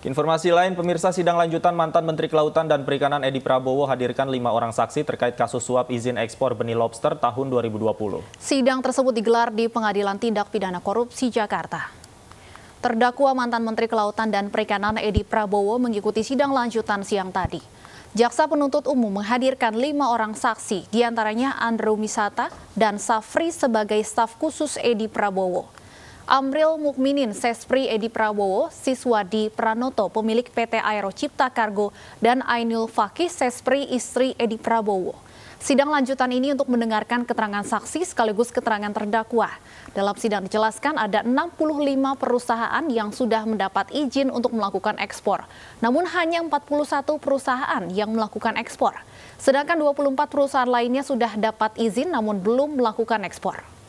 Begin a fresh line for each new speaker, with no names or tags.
Informasi lain, pemirsa sidang lanjutan mantan Menteri Kelautan dan Perikanan Edi Prabowo hadirkan lima orang saksi terkait kasus suap izin ekspor benih lobster tahun 2020.
Sidang tersebut digelar di Pengadilan Tindak Pidana Korupsi Jakarta. Terdakwa mantan Menteri Kelautan dan Perikanan Edi Prabowo mengikuti sidang lanjutan siang tadi. Jaksa penuntut umum menghadirkan lima orang saksi, diantaranya Andrew Misata dan Safri sebagai staf khusus Edi Prabowo. Amril Mukminin Sespri Edi Prabowo, Siswadi Pranoto, pemilik PT Aero Cipta Kargo, dan Ainul Fakih Sespri istri Edi Prabowo. Sidang lanjutan ini untuk mendengarkan keterangan saksi sekaligus keterangan terdakwa. Dalam sidang dijelaskan ada 65 perusahaan yang sudah mendapat izin untuk melakukan ekspor. Namun hanya 41 perusahaan yang melakukan ekspor. Sedangkan 24 perusahaan lainnya sudah dapat izin namun belum melakukan ekspor.